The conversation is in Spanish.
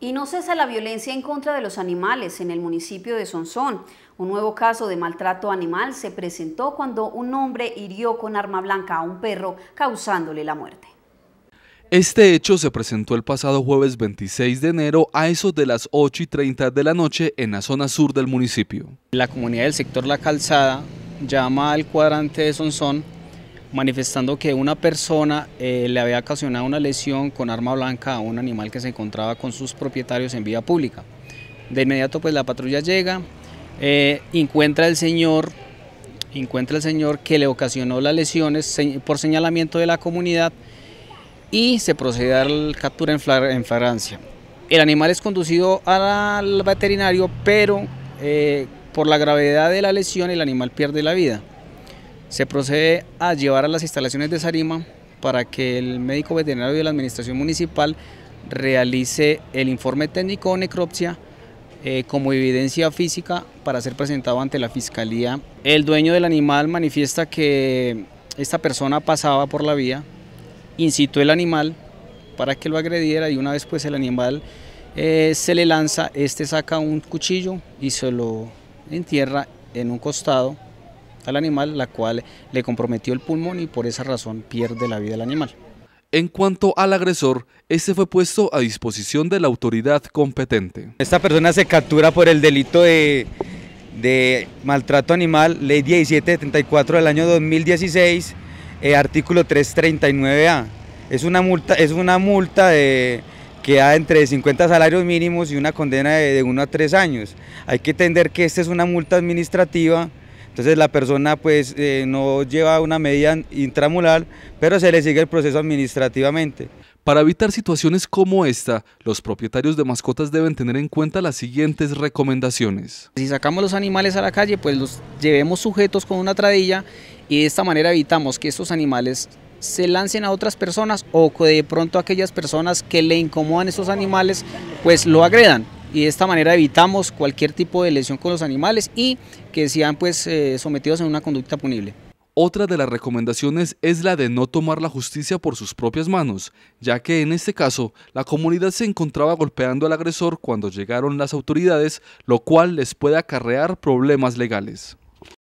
Y no cesa la violencia en contra de los animales en el municipio de Sonsón. Un nuevo caso de maltrato animal se presentó cuando un hombre hirió con arma blanca a un perro, causándole la muerte. Este hecho se presentó el pasado jueves 26 de enero a eso de las 8 y 30 de la noche en la zona sur del municipio. La comunidad del sector La Calzada llama al cuadrante de Sonsón manifestando que una persona eh, le había ocasionado una lesión con arma blanca a un animal que se encontraba con sus propietarios en vía pública. De inmediato pues la patrulla llega, eh, encuentra el señor encuentra el señor que le ocasionó las lesiones por señalamiento de la comunidad y se procede a la captura en, flagrancia. El animal es conducido al veterinario, pero eh, por la gravedad de la lesión el animal pierde la vida. Se procede a llevar a las instalaciones de Sarima para que el médico veterinario de la administración municipal realice el informe técnico o necropsia eh, como evidencia física para ser presentado ante la fiscalía. El dueño del animal manifiesta que esta persona pasaba por la vía, incitó el animal para que lo agrediera y una vez pues el animal eh, se le lanza, este saca un cuchillo y se lo entierra en un costado al animal, la cual le comprometió el pulmón y por esa razón pierde la vida el animal. En cuanto al agresor, este fue puesto a disposición de la autoridad competente. Esta persona se captura por el delito de, maltrato animal, ley 1774 del año 2016, eh, artículo 339A. Es una multa, es una multa que da entre 50 salarios mínimos y una condena de, de 1 a 3 años. Hay que entender que esta es una multa administrativa entonces la persona pues eh, no lleva una medida intramural, pero se le sigue el proceso administrativamente. Para evitar situaciones como esta, los propietarios de mascotas deben tener en cuenta las siguientes recomendaciones. Si sacamos los animales a la calle, pues los llevemos sujetos con una tradilla y de esta manera evitamos que estos animales se lancen a otras personas o que de pronto aquellas personas que le incomodan estos animales pues lo agredan y de esta manera evitamos cualquier tipo de lesión con los animales y que sean pues eh, sometidos a una conducta punible. Otra de las recomendaciones es la de no tomar la justicia por sus propias manos, ya que en este caso la comunidad se encontraba golpeando al agresor cuando llegaron las autoridades, lo cual les puede acarrear problemas legales.